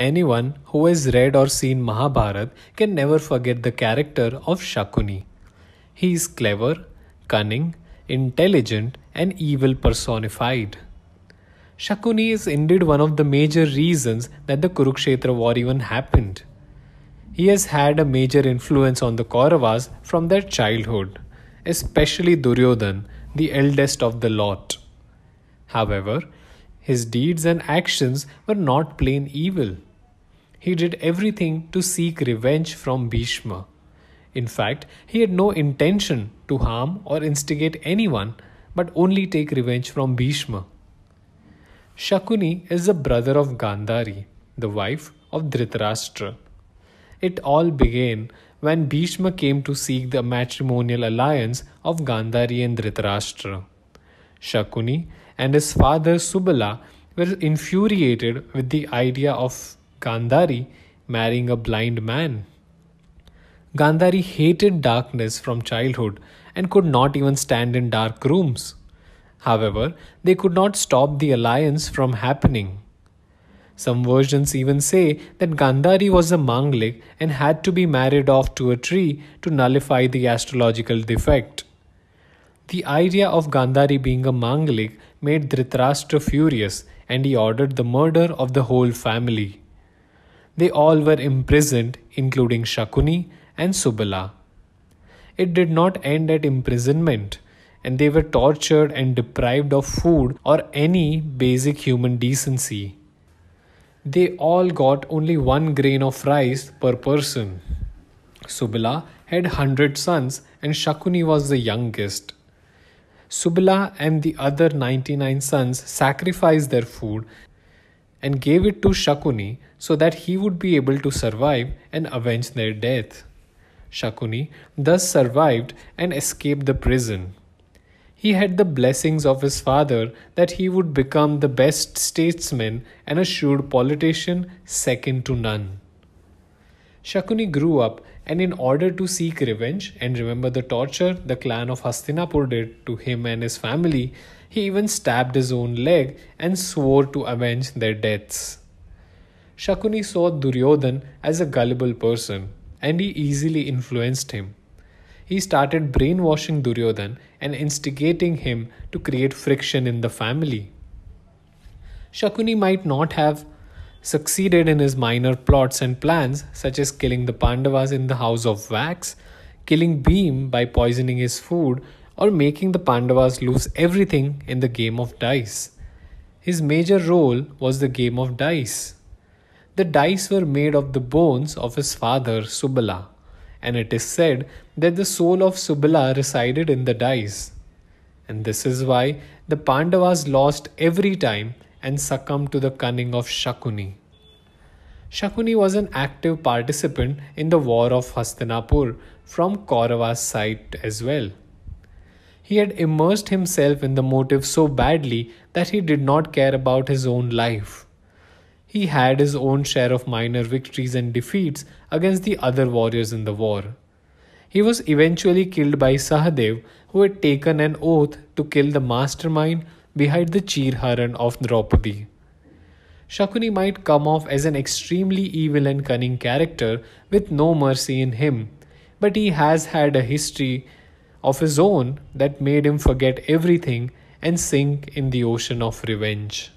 Anyone who has read or seen Mahabharata can never forget the character of Shakuni. He is clever, cunning, intelligent, and evil personified. Shakuni is indeed one of the major reasons that the Kurukshetra war even happened. He has had a major influence on the Kauravas from their childhood, especially Duryodhan, the eldest of the lot. However, his deeds and actions were not plain evil he did everything to seek revenge from Bhishma. In fact, he had no intention to harm or instigate anyone, but only take revenge from Bhishma. Shakuni is the brother of Gandhari, the wife of Dhritarashtra. It all began when Bhishma came to seek the matrimonial alliance of Gandhari and Dhritarashtra. Shakuni and his father Subala were infuriated with the idea of Gandhari marrying a blind man. Gandhari hated darkness from childhood and could not even stand in dark rooms. However, they could not stop the alliance from happening. Some versions even say that Gandhari was a Manglik and had to be married off to a tree to nullify the astrological defect. The idea of Gandhari being a Manglik made Dhritarashtra furious and he ordered the murder of the whole family they all were imprisoned, including Shakuni and Subala. It did not end at imprisonment, and they were tortured and deprived of food or any basic human decency. They all got only one grain of rice per person. Subala had 100 sons, and Shakuni was the youngest. Subala and the other 99 sons sacrificed their food and gave it to Shakuni so that he would be able to survive and avenge their death. Shakuni thus survived and escaped the prison. He had the blessings of his father that he would become the best statesman and a shrewd politician, second to none. Shakuni grew up and, in order to seek revenge and remember the torture the clan of Hastinapur did to him and his family, he even stabbed his own leg and swore to avenge their deaths. Shakuni saw Duryodhan as a gullible person and he easily influenced him. He started brainwashing Duryodhan and instigating him to create friction in the family. Shakuni might not have succeeded in his minor plots and plans, such as killing the Pandavas in the house of wax, killing Beam by poisoning his food, or making the Pandavas lose everything in the game of dice. His major role was the game of dice. The dice were made of the bones of his father Subala, and it is said that the soul of Subala resided in the dice. And this is why the Pandavas lost every time and succumbed to the cunning of Shakuni. Shakuni was an active participant in the war of Hastinapur from Kaurava's side as well. He had immersed himself in the motive so badly that he did not care about his own life. He had his own share of minor victories and defeats against the other warriors in the war. He was eventually killed by Sahadev, who had taken an oath to kill the mastermind behind the Chirharan of Draupadi. Shakuni might come off as an extremely evil and cunning character with no mercy in him, but he has had a history of his own that made him forget everything and sink in the ocean of revenge.